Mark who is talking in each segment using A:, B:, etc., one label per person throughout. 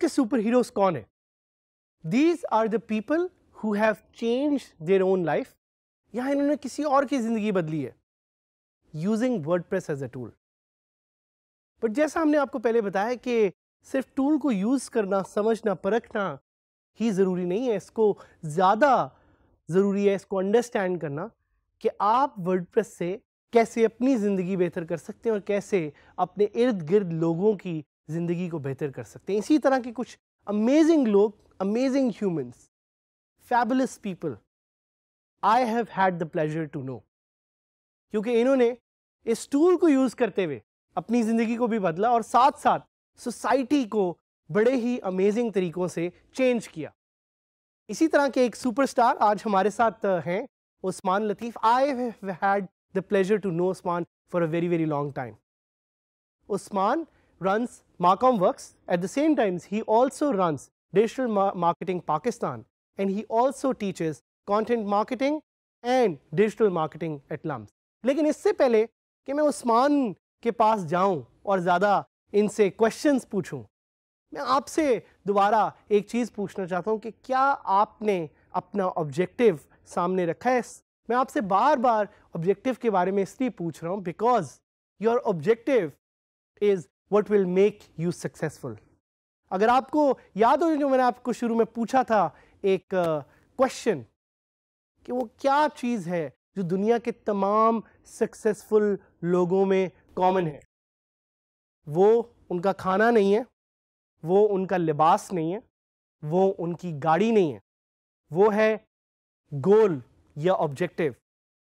A: के super heroes कौन है these are the people who have change their own life या इन्होंने किसी और की ज़िंदगी बदली है using press as a tool but जैसा हमने आपको पहले बताया कि सिर्फ टूल को यूज़ करना समझना परखना ही ज़रूरी नहीं है इसको ज़्यादा ज़रूरी है इसको अंडरस्टैंड करना कि आप प्रेस से कैसे अपनी ज़िंदगी बेहतर कर सकते हैं और कैसे अपने इर्द गिर्द लोगों की ज़िंदगी को बेहतर कर सकते हैं इसी तरह के कुछ अमेजिंग लोग amazing humans fabulous people I have had the pleasure to know क्योंकि इन्होंने इस टूल को यूज करते हुए अपनी जिंदगी को भी बदला और साथ साथ सोसाइटी को बड़े ही अमेजिंग तरीकों से चेंज किया इसी तरह के एक सुपरस्टार आज हमारे साथ हैं Usman Latif I had the pleasure to know Usman for a very very long time Usman runs Macom work at the same times he also run digital marketing Pakistan and he also teachers content marketing and digital marketing at LUMS लेकिन इससे पहले कि मैं उस्मान के पास जाऊं और ज़्यादा इनसे क्वेश्चंस पूछूं मैं आपसे दोबारा एक चीज़ पूछना चाहता हूं कि क्या आपने अपना ऑब्जेक्टिव सामने रखा है मैं आपसे बार बार ऑब्जेक्टिव के बारे में इसलिए पूछ रहा हूं because your objective is what will make you successful अगर आपको याद हो जो मैंने आपको शुरू में पूछा था एक क्वेश्चन uh, कि वो क्या चीज़ है जो दुनिया के तमाम सक्सेसफुल लोगों में कॉमन है वो उनका खाना नहीं है वो उनका लिबास नहीं है वो उनकी गाड़ी नहीं है वो है गोल या objective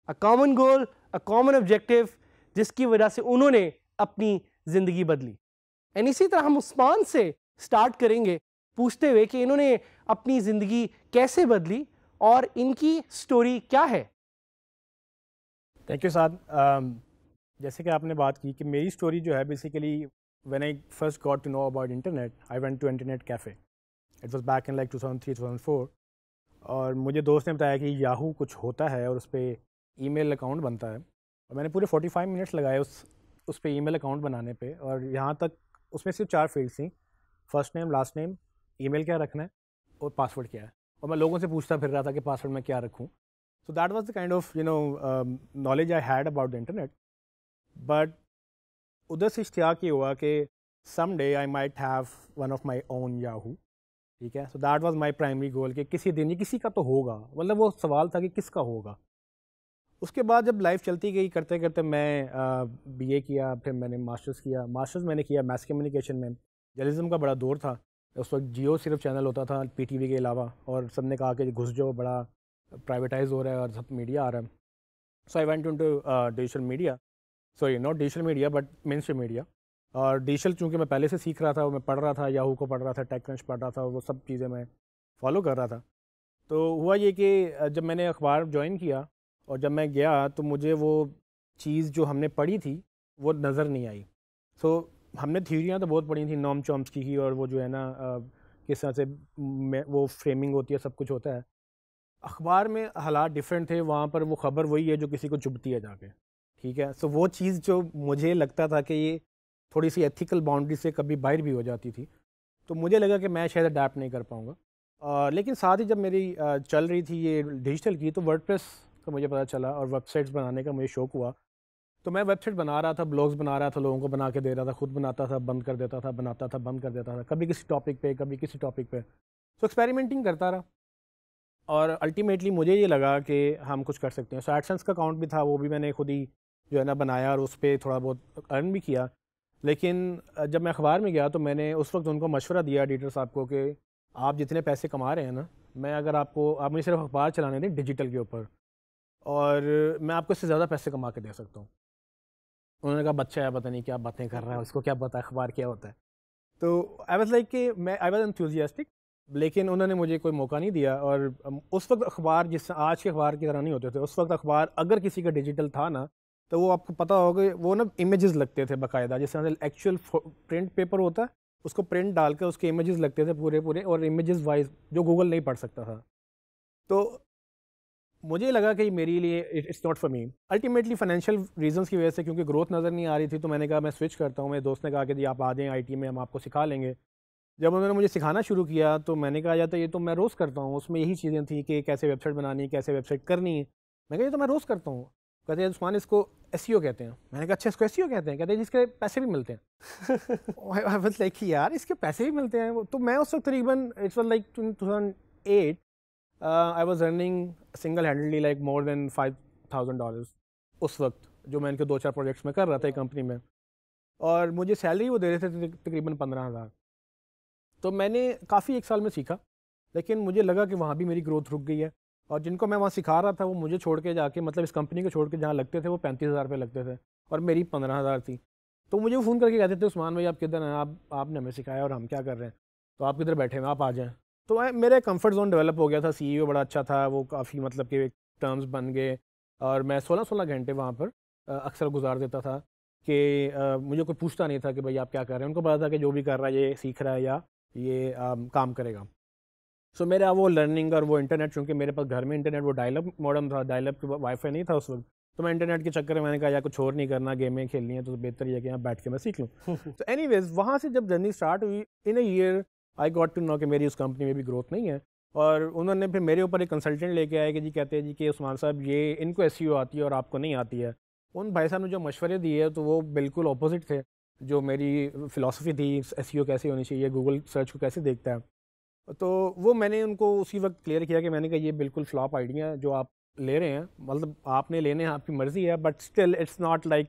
A: a common goal a common objective जिसकी वजह से उन्होंने अपनी ज़िंदगी बदली एंड इसी तरह हम उस्मान से स्टार्ट करेंगे पूछते हुए कि इन्होंने अपनी ज़िंदगी कैसे बदली और इनकी स्टोरी क्या है
B: थैंक यू साहब जैसे कि आपने बात की कि मेरी स्टोरी जो है basically when I first got to know about internet I went to internet cafe it was back in like 2003 2004 और मुझे दोस्त ने बताया कि याहू कुछ होता है और उस पर ई अकाउंट बनता है और मैंने पूरे फाइव मिनट्स लगाए उस उस पर ई अकाउंट बनाने पर और यहाँ तक उसमें सिर्फ चार फील्ड्स थी first name last name email क्या रखना है और पासवर्ड क्या है और मैं लोगों से पूछता फिर रहा था कि पासवर्ड मैं क्या रखूँ so that was the kind of you know knowledge I had about the internet but उधर से इश्तियाक ये हुआ कि some day I might have one of my own Yahoo ठीक है so that was my primary goal कि किसी दिन ये किसी का तो होगा मतलब वो सवाल था कि किसका होगा उसके बाद जब लाइफ चलती गई करते करते मैं बी ए किया फिर मैंने मास्टर्स किया मास्टर्स मैंने किया मैथ्स कम्युनिकेशन में जर्नलिज्म का बड़ा दौर था उस वक्त जियो सिर्फ चैनल होता था पी टी वी के अलावा और सब ने कहा कि घुस जो बड़ा प्राइवेटाइज हो रहा है और सब मीडिया आ रहा है so I went to digital media sorry not digital media but mainstream media और डिजिटल चूँकि मैं पहले से सीख रहा था मैं पढ़ रहा था याहू को पढ़ रहा था टेक क्रंच पढ़ रहा था वो सब चीज़ें मैं फॉलो कर रहा था तो हुआ ये कि जब मैंने अखबार ज्वाइन किया और जब मैं गया तो मुझे वो चीज़ जो हमने पढ़ी थी वो नज़र नहीं आई सो so, हमने थ्योरियाँ तो बहुत पढ़ी थी नॉम चॉम्स की और वो जो है ना किस तरह से वो फ्रेमिंग होती है सब कुछ होता है अखबार में हालात डिफरेंट थे वहाँ पर वो ख़बर वही है जो किसी को चुभती है जाके ठीक है सो so, वो चीज़ जो मुझे लगता था कि ये थोड़ी सी एथिकल बाउंड्री से कभी बाहर भी हो जाती थी तो मुझे लगा कि मैं शायद अडेप्ट नहीं कर पाऊँगा लेकिन साथ ही जब मेरी आ, चल रही थी ये डिजिटल की तो वर्ड का मुझे पता चला और वेबसाइट्स बनाने का मुझे शौक़ हुआ तो मैं वेबसाइट बना रहा था ब्लॉग्स बना रहा था लोगों को बना के दे रहा था खुद बनाता था बंद कर देता था बनाता था बंद कर देता था कभी किसी टॉपिक पे कभी किसी टॉपिक पे सो so, एक्सपेरिमेंटिंग करता रहा और अल्टीमेटली मुझे ये लगा कि हम कुछ कर सकते हैं सो so, एडसेंस का अकाउंट भी था वो भी मैंने खुद ही जो है ना बनाया और उस पर थोड़ा बहुत अर्न भी किया लेकिन जब मैं अखबार में गया तो मैंने उस वक्त उनको मशवरा दिया एडिटर साहब को कि आप जितने पैसे कमा रहे हैं ना मैं अगर आपको आप मुझे सिर्फ अखबार चलाने दें डिजिटल के ऊपर और मैं आपको इससे ज़्यादा पैसे कमा के दे सकता हूँ उन्होंने कहा बच्चा है पता नहीं क्या बातें कर रहा है उसको क्या पता है अखबार क्या होता है तो आई वॉज लाइक कि मैं आई वॉज एंथ्यूजियास्टिक लेकिन उन्होंने मुझे कोई मौका नहीं दिया और उस वक्त अखबार जिस आज के अखबार की तरह नहीं होते थे उस वक्त अखबार अगर किसी का डिजिटल था ना तो वो आपको पता होगा वो ना इमेजेस लगते थे बकायदा जैसे एक्चुअल प्रिंट पेपर होता है उसको प्रिंट डाल कर उसके इमेजेस लगते थे पूरे पूरे और इमेजेस वाइज जो गूगल नहीं पढ़ सकता था तो मुझे लगा कि मेरे लिए it's not for me ultimately financial reasons की वजह से क्योंकि ग्रोथ नज़र नहीं आ रही थी तो मैंने कहा मैं स्विच करता हूँ मेरे दोस्त ने कहा कि जी आप आ जाएँ आई में हम आपको सिखा लेंगे जब उन्होंने मुझे सिखाना शुरू किया तो मैंने कहा जाता तो ये तो मैं रोज़ करता हूँ उसमें यही चीज़ें थी कि कैसे वेबसाइट बनानी है कैसे वेबसाइट करनी है मैं कहा ये तो मैं रोज़ करता हूँ कहते हैं उस्मान इसको एस e कहते हैं मैंने कहा अच्छा इसको एस e कहते हैं कहते हैं जिसके पैसे भी मिलते हैं लाइक कि यार इसके पैसे भी मिलते हैं तो मैं उस वक्त तकरीबन it's was like two thousand eight I was earning single handedly like more than five thousand dollars उस वक्त जो मैं इनके दो चार प्रोजेक्ट्स में कर रहा था कंपनी में और मुझे सैलरी वो दे रहे थे तकरीबन पंद्रह हज़ार तो मैंने काफ़ी एक साल में सीखा लेकिन मुझे लगा कि वहाँ भी मेरी ग्रोथ रुक गई है और जिनको मैं वहाँ सिखा रहा था वो मुझे छोड़ के जाके मतलब इस कंपनी को छोड़ के जहाँ लगते थे वो पैंतीस हज़ार रुपये लगते थे और मेरी पंद्रह हज़ार थी तो मुझे फ़ोन करके कहते थे उस्मान भाई आप किधर हैं आप आपने हमें सिखाया और हम क्या कर रहे हैं तो आप किधर बैठे हैं आप आ जाएँ तो मेरा कम्फर्ट जोन डेवलप हो गया था सी e बड़ा अच्छा था वो काफ़ी मतलब कि टर्म्स बन गए और मैं सोलह सोलह घंटे वहाँ पर अक्सर गुजार देता था कि मुझे कोई पूछता नहीं था कि भाई आप क्या कर रहे हैं उनको पता था कि जो भी कर रहा है ये सीख रहा है या ये आ, काम करेगा सो so, मेरा वो लर्निंग और वो इंटरनेट चूँकि मेरे पास घर में इंटरनेट वो डायलप मॉडम था डायलप के वाईफाई नहीं था उस वक्त तो मैं इंटरनेट के चक्कर में मैंने कहा या कुछ और नहीं करना गेमें खेलनी है तो बेहतर यह कि यहाँ बैठ के मैं सीख लूँ तो एनी वेज वहाँ से जब जर्नी स्टार्ट हुई in a year I got to know कि मेरी उस कंपनी में भी ग्रोथ नहीं है और उन्होंने फिर मेरे ऊपर एक कंसल्टेंट लेके आया कि जी कहते हैं जी कि उस्मान साहब ये इनको एस e आती है और आपको नहीं आती है उन भाई साहब ने जो मशवरे दिए तो वो बिल्कुल अपोजिट थे जो मेरी फ़िलासफ़ी थी एस e कैसे होनी चाहिए गूगल सर्च को कैसे देखता है तो वो मैंने उनको उसी वक्त क्लियर किया कि मैंने कहा ये बिल्कुल फ्लॉप आइडिया है जो आप ले रहे हैं मतलब आपने लेने हैं आपकी मर्ज़ी है but still it's not like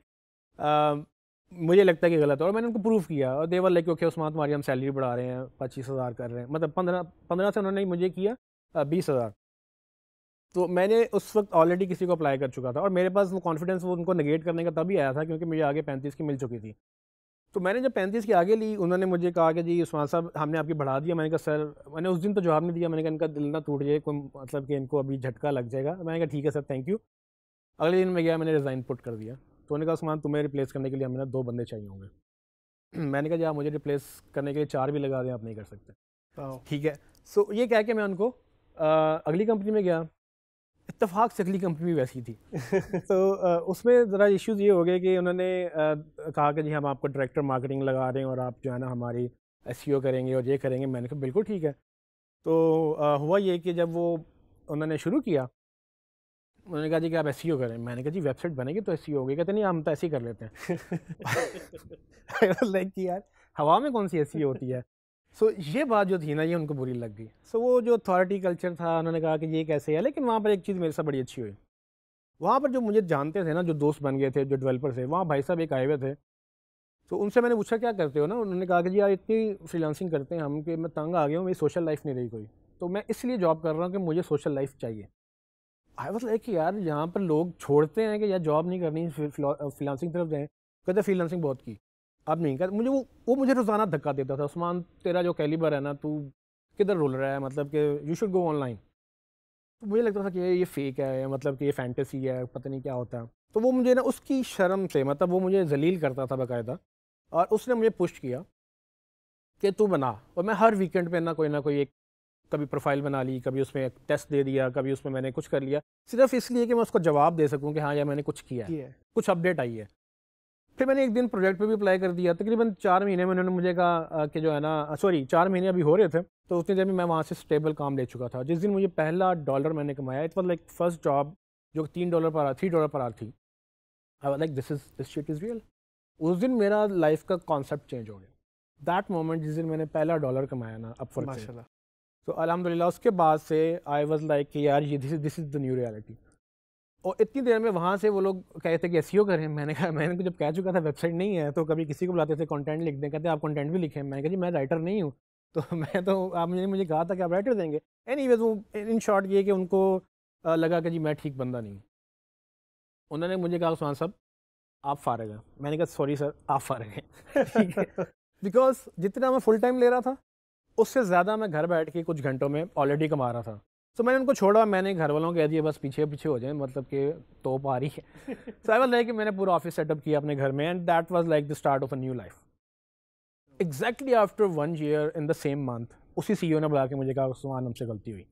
B: मुझे लगता है कि गलत है और मैंने उनको प्रूव किया और देवर लाइक ओके उस्मान तुम्हारी हम सैलरी बढ़ा रहे हैं पच्चीस हज़ार कर रहे हैं मतलब पंद्रह पंद्रह से उन्होंने मुझे किया बीस हज़ार तो मैंने उस वक्त ऑलरेडी किसी को अप्लाई कर चुका था और मेरे पास वो कॉन्फिडेंस वो उनको निगेट करने का तभी आया था क्योंकि मुझे आगे पैंतीस की मिल चुकी थी तो मैंने जब पैंतीस की आगे ली उन्होंने मुझे कहा कि जी उस्मान साहब हमने आपकी बढ़ा दिया मैंने कहा सर मैंने उस दिन तो जवाब नहीं दिया मैंने कहा इनका दिल ना टूट जाए कोई मतलब कि इनको अभी झटका लग जाएगा मैंने कहा ठीक है सर थैंक यू अगले दिन में गया मैंने रिज़ाइन पुट कर दिया तो उन्होंने कहा उस्मान तुम्हें रिप्लेस करने के लिए हमें ना दो बंदे चाहिए होंगे मैंने कहा जी आप मुझे रिप्लेस करने के लिए चार भी लगा दें आप नहीं कर सकते ठीक है सो ये कह के मैं उनको अगली कंपनी में गया इतफाक़ से अगली कंपनी भी वैसी थी तो उसमें ज़रा इश्यूज ये हो गए कि उन्होंने कहा कि जी हम आपको डायरेक्टर मार्केटिंग लगा रहे हैं और आप जो है ना हमारी एस e करेंगे और ये करेंगे मैंने कहा बिल्कुल ठीक है तो हुआ ये कि जब वो उन्होंने शुरू किया उन्होंने कहा जी कि आप एस e करें मैंने कहा जी वेबसाइट बनेगी तो एस सी e होगी कहते नहीं हम तो ऐसे ही कर लेते हैं लाइक कि यार हवा में कौन सी एस होती है सो so, ये बात जो थी ना ये उनको बुरी लग गई सो so, वो जो अथॉरिटी कल्चर था उन्होंने कहा कि ये कैसे है लेकिन वहाँ पर एक चीज़ मेरे साथ बड़ी अच्छी हुई वहाँ पर जो मुझे जानते थे ना जो दोस्त बन गए थे जो डेवलपर थे वहाँ भाई साहब एक आए हुए थे तो उनसे मैंने पूछा क्या करते हो ना उन्होंने कहा कि जी यार इतनी फ्रीलांसिंग करते हैं हम कि मैं तंग आ गया हूँ मेरी सोशल लाइफ नहीं रही कोई तो मैं इसलिए जॉब कर रहा हूँ कि मुझे सोशल लाइफ चाहिए आई वॉज लाइक यार यहाँ पर लोग छोड़ते हैं कि यार जॉब नहीं करनी फ्रीलांसिंग तरफ जाएँ कहते फ्रीलांसिंग बहुत की अब नहीं कर मुझे वो वो मुझे रोज़ाना धक्का देता था उस्मान तेरा जो कैलिबर है ना तू किधर रोल रहा है मतलब कि यू शुड गो ऑनलाइन तो मुझे लगता था कि ये फेक है मतलब कि ये फैंटेसी है पता नहीं क्या होता है तो वो मुझे ना उसकी शर्म से मतलब वो मुझे जलील करता था बाकायदा और उसने मुझे पुश किया कि तू बना और मैं हर वीकेंड पे ना कोई ना कोई एक कभी प्रोफाइल बना ली कभी उसमें एक टेस्ट दे दिया कभी उसमें मैंने कुछ कर लिया सिर्फ इसलिए कि मैं उसको जवाब दे सकूँ कि हाँ यार मैंने कुछ किया है कुछ अपडेट आई है फिर मैंने एक दिन प्रोजेक्ट पे भी अप्लाई कर दिया तकरीबन चार महीने में उन्होंने मुझे कहा कि जो है ना सॉरी चार महीने अभी हो रहे थे तो उतनी देर में मैं वहाँ से स्टेबल काम ले चुका था जिस दिन मुझे पहला डॉलर मैंने कमाया it was like first job जो तीन डॉलर पर आ थ्री डॉलर पर आ थी like this is this shit is real उस दिन मेरा लाइफ का कॉन्सेप्ट चेंज हो गया दैट मोमेंट जिस दिन मैंने पहला डॉलर कमाया ना फॉर माशा तो अलहमदिल्ला उसके बाद से आई वॉज लाइक कि यार ये this this is the new reality और इतनी देर में वहाँ से वो लोग कहे थे कि एस e करें मैंने कहा मैंने तो जब कह चुका था वेबसाइट नहीं है तो कभी किसी को बुलाते थे कंटेंट लिख दें कहते आप कंटेंट भी लिखें मैंने कहा जी मैं राइटर नहीं हूँ तो मैं तो आप मुझे मुझे कहा था कि आप राइटर देंगे एनी वो इन शॉर्ट ये कि उनको लगा कि जी मैं ठीक बंदा नहीं हूँ उन्होंने मुझे कहा सुहान साहब आप फारग हैं मैंने कहा सॉरी सर आप फारग हैं बिकॉज जितना मैं फुल टाइम ले रहा था उससे ज़्यादा मैं घर बैठ के कुछ घंटों में ऑलरेडी कमा रहा था सो तो मैंने उनको छोड़ा मैंने घर वालों को कह दिया बस पीछे पीछे हो जाए मतलब कि तोप आ रही है सो आई वॉज लाइक मैंने पूरा ऑफिस सेटअप किया अपने घर में and that was like the start of a new life exactly after one year in the same month उसी सी ने बुला के मुझे कहा सुमान हमसे गलती हुई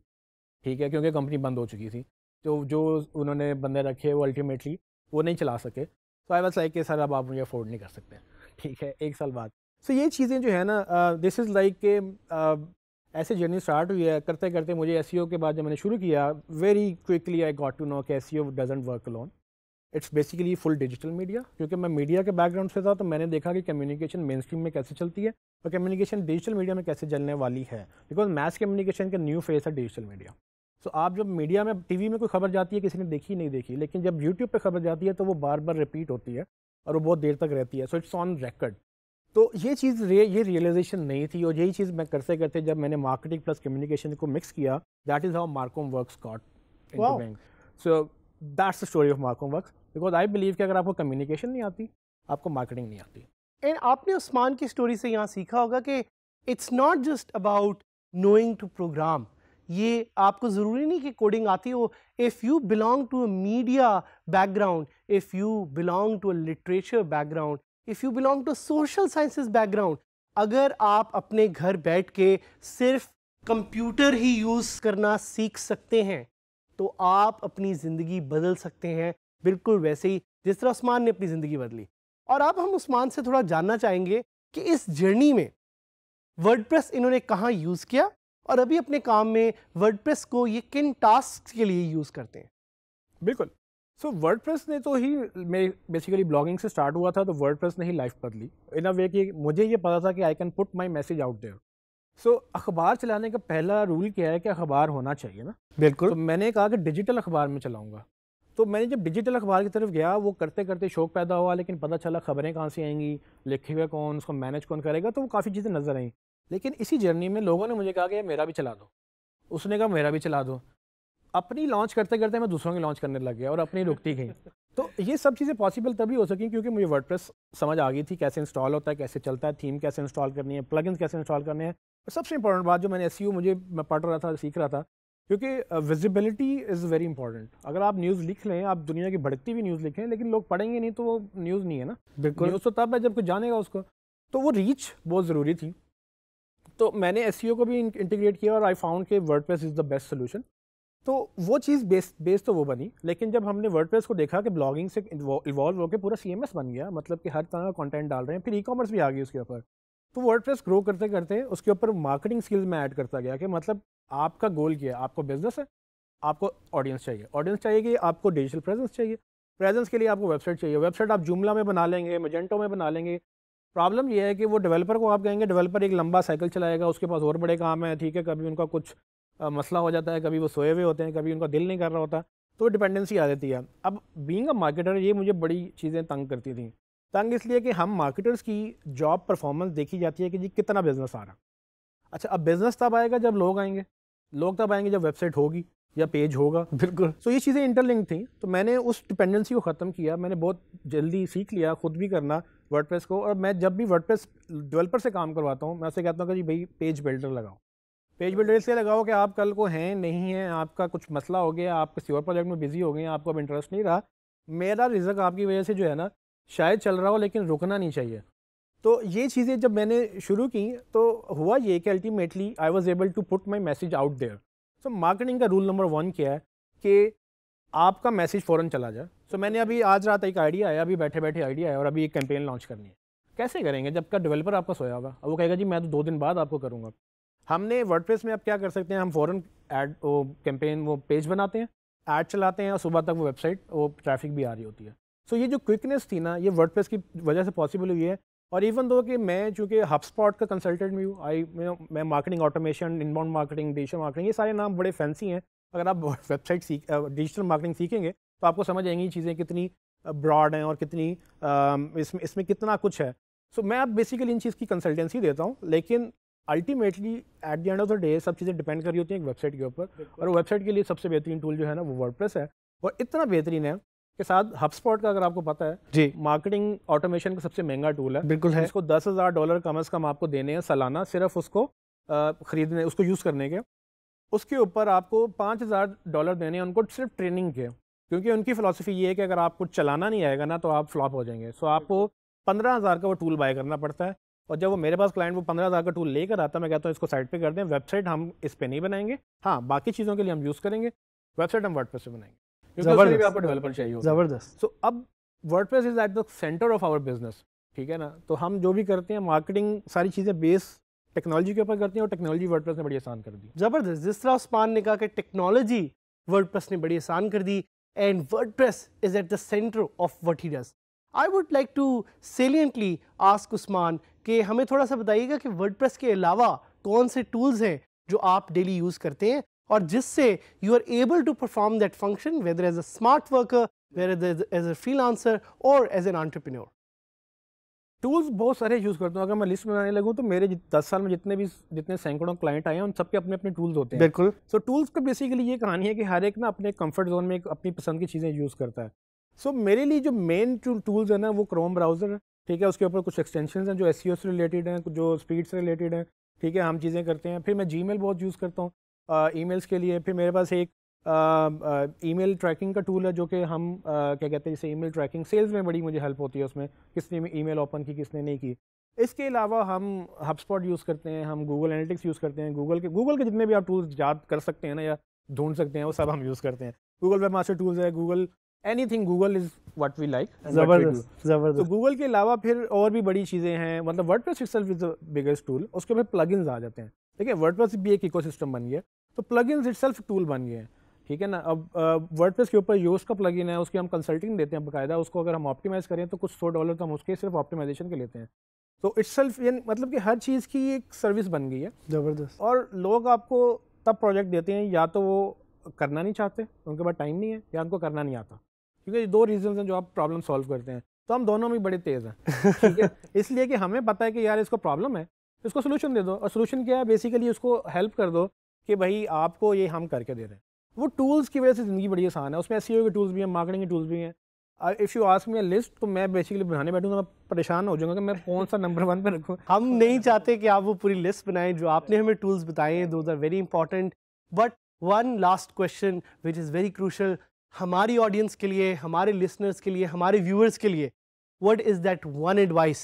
B: ठीक है क्योंकि कंपनी बंद हो चुकी थी तो जो उन्होंने बंदे रखे वो अल्टीमेटली वो नहीं चला सके तो आई वॉज लाइक कि सर अब आप मुझे अफोर्ड नहीं कर सकते ठीक है एक साल बाद सो so, ये चीज़ें जो है ना दिस इज़ लाइक के ऐसे जर्नी स्टार्ट हुई है करते करते मुझे एस e के बाद जब मैंने शुरू किया very quickly I got to know कि एस doesn't work alone it's basically full digital media क्योंकि मैं मीडिया के बैकग्राउंड से था तो मैंने देखा कि कम्युनिकेशन मेन स्ट्रीम में कैसे चलती है और कम्युनिकेशन डिजिटल मीडिया में कैसे चलने वाली है बिकॉज मैथ कम्युनिकेशन का न्यू फेस है डिजिटल मीडिया सो so, आप जब मीडिया में टीवी में कोई खबर जाती है किसी ने देखी नहीं देखी लेकिन जब यूट्यूब पर खबर जाती है तो वो बार बार रिपीट होती है और वो बहुत देर तक रहती है सो इट्स ऑन रिकॉर्ड तो ये चीज़ रे ये रियलाइजेशन नहीं थी और यही चीज़ मैं करते करते जब मैंने मार्केटिंग प्लस कम्युनिकेशन को मिक्स किया that is how Marcom work got back so that's the story of Marcom work because I believe कि अगर आपको कम्युनिकेशन नहीं आती आपको मार्केटिंग नहीं आती
A: एंड आपने उस्मान की स्टोरी से यहाँ सीखा होगा कि it's not just about knowing to program ये आपको ज़रूरी नहीं कि कोडिंग आती हो if you belong to a media background if you belong to a literature background if you belong to social sciences background अगर आप अपने घर बैठ के सिर्फ कंप्यूटर ही यूज़ करना सीख सकते हैं तो आप अपनी ज़िंदगी बदल सकते हैं बिल्कुल वैसे ही जिस तरह उस्मान ने अपनी ज़िंदगी बदली और अब हम उस्मान से थोड़ा जानना चाहेंगे कि इस जर्नी में वर्ड इन्होंने कहाँ यूज़ किया और अभी अपने काम में वर्ड को ये किन टास्क के लिए यूज़ करते हैं बिल्कुल
B: सो वर्ड ने तो ही मैं बेसिकली ब्लॉगिंग से स्टार्ट हुआ था तो वर्ड ने ही लाइफ बदली इन अ वे कि मुझे ये पता था कि I can put my message out there so अखबार चलाने का पहला रूल क्या है कि अखबार होना चाहिए ना बिल्कुल तो मैंने कहा कि डिजिटल अखबार में चलाऊंगा तो मैंने जब डिजिटल अखबार की तरफ गया वो करते करते शौक पैदा हुआ लेकिन पता चला खबरें कहाँ से आएंगी लिखेगा कौन उसको मैनेज कौन करेगा तो वो काफ़ी चीज़ें नज़र आई लेकिन इसी जर्नी में लोगों ने मुझे कहा कि मेरा भी चला दो उसने कहा मेरा भी चला दो अपनी लॉन्च करते करते मैं दूसरों की लॉन्च करने लग गया और अपनी रुकती गई तो ये सब चीज़ें पॉसिबल तभी हो सकें क्योंकि मुझे वर्ड समझ आ गई थी कैसे इंस्टॉल होता है कैसे चलता है थीम कैसे इंस्टॉल करनी है प्लगइन्स कैसे इंस्टॉल करने हैं और सबसे इंपॉर्टेंट बात जो मैंने एस मुझे मैं पढ़ रहा था सीख रहा था क्योंकि विजिबिलिटी इज़ वेरी इंपॉर्टेंट अगर आप न्यूज़ लिख लें आप दुनिया की भड़कती हुई न्यूज़ लिखें लेकिन लोग पढ़ेंगे नहीं तो वो न्यूज़ नहीं है ना बिल्कुल न्यूज़ तो तब है जब कुछ जानेगा उसको तो वो रीच बहुत ज़रूरी थी तो मैंने एस को भी इंटीग्रेट किया और आई फाउंड के word is the best solution तो वो चीज़ बेस बेस तो वो बनी लेकिन जब हमने वर्ड को देखा कि ब्लॉगिंग से इवॉल्व होकर पूरा सी बन गया मतलब कि हर तरह का कॉन्टेंट डाल रहे हैं फिर ई कॉमर्स भी आ गई उसके ऊपर तो वर्ड ग्रो करते करते उसके ऊपर मार्केटिंग स्किल्स में ऐड करता गया कि मतलब आपका गोल क्या है आपको बिजनेस है आपको ऑडियंस चाहिए ऑडियंस चाहिए कि आपको डिजिटल प्रेजेंस चाहिए प्रेजेंस के लिए आपको वेबसाइट चाहिए वेबसाइट आप जुमला में बना लेंगे मजेंटो में बना लेंगे प्रॉब्लम यह है कि वो डेवलपर को आप कहेंगे डेवलपर एक लंबा साइकिल चलाएगा उसके पास और बड़े काम है ठीक है कभी उनका कुछ मसला हो जाता है कभी वो सोए हुए होते हैं कभी उनका दिल नहीं कर रहा होता तो डिपेंडेंसी आ जाती है अब बींग अ मार्केटर ये मुझे बड़ी चीज़ें तंग करती थी तंग इसलिए कि हम मार्केटर्स की जॉब परफॉर्मेंस देखी जाती है कि जी कितना बिज़नेस आ रहा अच्छा अब बिज़नेस तब आएगा जब लोग आएंगे लोग तब आएंगे जब वेबसाइट होगी या पेज होगा बिल्कुल सो so, ये चीज़ें इंटरलिंक थी तो मैंने उस डिपेंडेंसी को ख़त्म किया मैंने बहुत जल्दी सीख लिया खुद भी करना वर्डप्रेस को और मैं जब भी वर्डप्रेस डेवलपर से काम करवाता हूँ मैं उसे कहता हूँ कि जी भाई पेज बिल्डर लगाओ पेज बिल्डर इसलिए लगाओ कि आप कल को हैं नहीं हैं आपका कुछ मसला हो गया आप किसी और प्रोजेक्ट में बिजी हो गए आपको अब इंटरेस्ट नहीं रहा मेरा रिजक आपकी वजह से जो है ना शायद चल रहा हो लेकिन रुकना नहीं चाहिए तो ये चीज़ें जब मैंने शुरू की तो हुआ ये कि ultimately I was able to put my message out there so marketing का रूल नंबर वन क्या है कि आपका मैसेज फ़ौरन चला जाए सो so, मैंने अभी आज रात एक आइडिया आया अभी बैठे बैठे आइडिया है और अभी एक कैंपेन लॉन्च करनी है कैसे करेंगे जब का डेवलपर आपका सोया होगा अब वो कहेगा जी मैं तो दो दिन बाद आपको करूँगा हमने वर्डप्रेस में आप क्या कर सकते हैं हम फ़ौरन ऐड वो कैंपेन वो पेज बनाते हैं ऐड चलाते हैं और सुबह तक वो वेबसाइट वो ट्रैफिक भी आ रही होती है सो so, ये जो क्विकनेस थी ना ये वर्डप्रेस की वजह से पॉसिबल हुई है और इवन दो कि मैं चूँकि स्पॉट का कंसल्टेंट भी हूँ आई मैं marketing automation inbound marketing digital marketing ये सारे नाम बड़े फैंसी हैं अगर आप वेबसाइट सीख डिजिटल मार्केटिंग सीखेंगे तो आपको समझ आएंगी चीज़ें कितनी ब्रॉड हैं और कितनी इसमें इसमें कितना कुछ है सो so, मैं अब बेसिकली इन चीज़ की कंसल्टेंसी देता हूँ लेकिन ultimately at the end of the day सब चीज़ें डिपेंड कर रही होती हैं एक वेबसाइट के ऊपर और वेबसाइट के लिए सबसे बेहतरीन टूल जो है ना वो वर्ड है और इतना बेहतरीन है के साथ स्पॉट का अगर आपको पता है जी मार्केटिंग ऑटोमेशन का सबसे महंगा टूल है बिल्कुल है इसको दस हज़ार डॉलर कम अज़ कम आपको देने हैं सालाना सिर्फ उसको ख़रीदने उसको यूज़ करने के उसके ऊपर आपको पाँच हज़ार डॉलर देने हैं उनको सिर्फ ट्रेनिंग के क्योंकि उनकी फ़िलासफ़ी ये है कि अगर आपको चलाना नहीं आएगा ना तो आप फ्लॉप हो जाएंगे सो आपको पंद्रह हज़ार का वो टूल बाय करना पड़ता है और जब वो मेरे पास क्लाइंट वो पंद्रह हज़ार का टूल लेकर आता मैं कहता हूँ इसको साइड पे कर दें वेबसाइट हम इस पर नहीं बनाएंगे हाँ बाकी चीज़ों के लिए हम यूज़ करेंगे वेबसाइट हम वर्ड पे बनाएंगे आपको डेवलपर चाहिए ज़बरदस्त सो अब word is at the center of our business ठीक है ना तो हम जो भी करते हैं मार्केटिंग सारी चीज़ें बेस टेक्नोलॉजी के ऊपर करते हैं और टेक्नोलॉजी वर्डप्रेस ने बड़ी आसान कर दी जबरदस्त
A: जिस तरह उस्मान ने कहा कि टेक्नोलॉजी वर्डप्रेस ने बड़ी आसान कर दी and WordPress is at the center of what he does I would like to saliently ask Usman कि हमें थोड़ा सा बताइएगा कि प्रेस के अलावा कौन से टूल्स हैं जो आप डेली यूज़ करते हैं और जिससे you are able to perform that function whether as a smart worker whether as a answer और एज एन एंटरप्रेन्योर टूल्स बहुत सारे यूज़
B: करता हूँ अगर मैं लिस्ट बनाने लगूँ तो मेरे दस साल में जितने भी जितने सैकड़ों क्लाइंट आए हैं उन सबके अपने अपने टूल्स होते हैं बिल्कुल सो टूल्स का बेसिकली ये कहानी है कि हर एक ना अपने कंफर्ट जोन में एक अपनी पसंद की चीज़ें यूज़ करता है सो so, मेरे लिए जो मेन टूल्स हैं ना वो क्रोम ब्राउज़र है ठीक है उसके ऊपर कुछ एक्सटेंशन हैं जो एस e से रिलेटेड हैं जो स्पीड से रिलेटेड हैं ठीक है हम चीज़ें करते हैं फिर मैं जी बहुत यूज़ करता हूँ ई के लिए फिर मेरे पास एक ई मेल ट्रैकिंग का टूल है जो कि हम uh, क्या कहते हैं जैसे ईमेल ट्रैकिंग सेल्स में बड़ी मुझे हेल्प होती है उसमें किसने ईमेल ओपन की किसने नहीं की इसके अलावा हम हबस्पॉट यूज़ करते हैं हम गूगल एनालिटिक्स यूज़ करते हैं गूगल के गूगल के जितने भी आप टूल्स याद कर सकते हैं ना या ढूंढ सकते हैं वो सब हम यूज़ करते हैं गूगल वेब मास्टर टूल्स है Google anything Google is what we like जबरदस्त जबरदस्त तो गूगल के अलावा फिर और भी बड़ी चीज़ें हैं मतलब WordPress is the biggest tool उसके बाद प्लग आ जाते हैं ठीक है वर्ड प्रेस भी एक इको बन गया तो प्लग इन टूल बन गए हैं ठीक है ना अब वर्ड प्रेस के ऊपर यूज़ का प्लगइन है उसकी हम कंसल्टिंग देते हैं बाकायदा उसको अगर हम ऑप्टिमाइज़ करें तो कुछ सौ डॉलर तो हम उसके सिर्फ ऑप्टिमाइजेशन के लेते हैं तो इट्स सेल्फ मतलब कि हर चीज़ की एक सर्विस बन गई है ज़बरदस्त और लोग आपको तब प्रोजेक्ट देते हैं या तो वो करना नहीं चाहते उनके पास टाइम नहीं है या उनको करना नहीं आता क्योंकि दो रीजन हैं जो आप प्रॉब्लम सॉल्व करते हैं तो हम दोनों में बड़े तेज़ हैं ठीक है इसलिए कि हमें पता है कि यार इसको प्रॉब्लम है तो इसको सोल्यूशन दे दो और सोल्यूशन क्या है बेसिकली उसको हेल्प कर दो कि भाई आपको ये हम करके दे रहे हैं वो टूल्स की वजह से ज़िंदगी बड़ी आसान है उसमें एस e के टूल्स भी हैं मार्केटिंग के टूल्स भी हैं if you ask me a list तो मैं बेसिकली बनाने बैठूँगा मैं परेशान हो जाऊंगा कि मैं कौन सा नंबर वन
A: पर रखूँ हम नहीं चाहते कि आप वो पूरी लिस्ट बनाएं जो आपने हमें टूल्स बताए हैं those are very important but one last question which is very crucial हमारी ऑडियंस के लिए हमारे लिसनर्स के लिए हमारे व्यूअर्स के लिए what is that one advice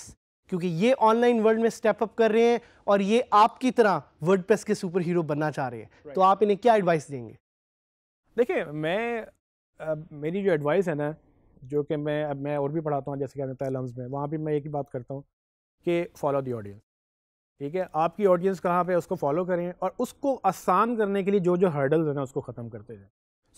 A: क्योंकि ये ऑनलाइन वर्ल्ड में स्टेप अप कर रहे हैं और ये आपकी तरह वर्ड के सुपर हीरो बनना चाह रहे हैं right. तो आप इन्हें क्या एडवाइस देंगे
B: देखिए मैं अब मेरी जो एडवाइस है ना जो कि मैं अब मैं और भी पढ़ाता हूँ जैसे कहते हैं तलम्स में वहाँ भी मैं एक ही बात करता हूँ कि फॉलो दी ऑडियंस ठीक है आपकी ऑडियंस कहाँ पे उसको फॉलो करें और उसको आसान करने के लिए जो जो हर्डल्स हैं ना उसको ख़त्म करते जाए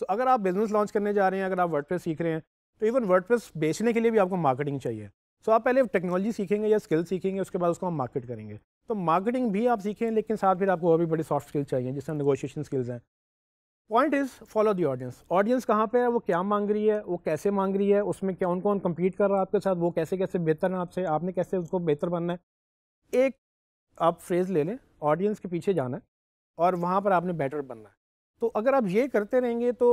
B: सो so, अगर आप बिज़नेस लॉन्च करने जा रहे हैं अगर आप वर्ड सीख रहे हैं तो इवन वर्ड बेचने के लिए भी आपको मार्केटिंग चाहिए सो so, आप पहले टेक्नोलॉजी सीखेंगे या स्किल सीखेंगे उसके बाद उसको हम मार्केट करेंगे तो मार्केटिंग भी आप सीखें लेकिन साथ फिर आपको और भी बड़ी सॉफ्ट स्किल चाहिए जिसमें नेगोशिएशन स्किल्स हैं point is follow the audience audience कहाँ पे है वो क्या मांग रही है वो कैसे मांग रही है उसमें उनको कौन कम्पीट कर रहा है आपके साथ वो कैसे कैसे बेहतर है आपसे आपने कैसे उसको बेहतर बनना है एक आप फ्रेज़ ले लें ऑडियंस के पीछे जाना है और वहाँ पर आपने बेटर बनना है तो अगर आप ये करते रहेंगे तो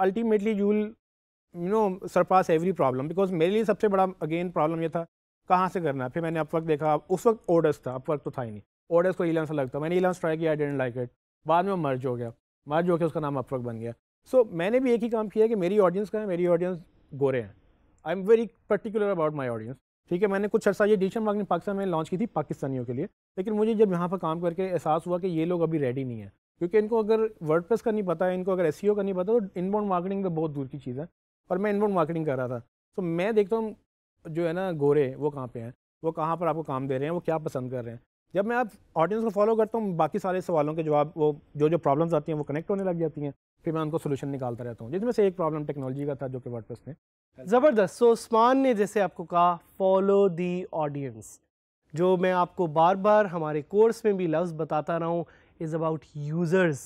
B: ultimately you will you know surpass every problem because मेरे लिए सबसे बड़ा अगेन प्रॉब्लम ये था कहाँ से करना है फिर मैंने अपवर्क देखा उस वक्त ऑर्डर्स था अपवर्क तो था ही नहीं ऑर्डर्स को इलांस लगता था मैंने इलांस ट्राई किया आई डेंट लाइक इट बाद में मर्ज हो गया मर्ज होकर उसका नाम अपवर्क बन गया सो so, मैंने भी एक ही काम किया कि मेरी ऑडियंस का है मेरी ऑडियंस गोरे हैं I am very particular about my audience ठीक है मैंने कुछ अर्सा ये डिशन मार्क ने पाकिस्तान में लॉन्च की थी पाकिस्तानियों के लिए लेकिन मुझे जब यहाँ पर काम करके एहसास हुआ कि ये लोग अभी रेडी नहीं है क्योंकि इनको अगर वर्ड का नहीं पता है इनको अगर एस e का नहीं पता तो इनबाउंड मार्केटिंग तो बहुत दूर की चीज़ है और मैं इनबाउंड मार्केटिंग कर रहा था तो मैं देखता हूँ जो है ना गोरे वो कहाँ पे हैं वो कहाँ पर आपको काम दे रहे हैं वो क्या पसंद कर रहे हैं जब मैं आप ऑडियंस को फॉलो करता हूँ बाकी सारे सवालों के जवाब वो जो जो प्रॉब्लम्स आती हैं वो कनेक्ट होने लग जाती हैं फिर मैं उनको सोल्यूशन निकालता रहता हूँ जिसमें से एक प्रॉब्लम टेक्नोलॉजी का था जो कि वर्ड में
A: ज़बरदस्त सो उस्मान ने जैसे आपको कहा फॉलो दी ऑडियंस जो मैं आपको बार बार हमारे कोर्स में भी लफ्ज़ बताता रहा हूँ इज़ अबाउट यूज़र्स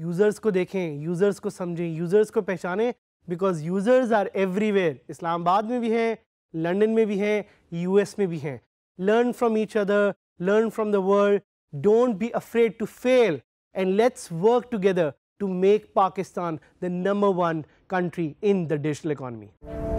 A: यूज़र्स को देखें यूज़र्स को समझें यूज़र्स को पहचानें because users are everywhere Islamabad में भी हैं लंडन में भी हैं यूएस में भी हैं learn from each other learn from the world don't be afraid to fail and let's work together to make Pakistan the number one country in the digital economy.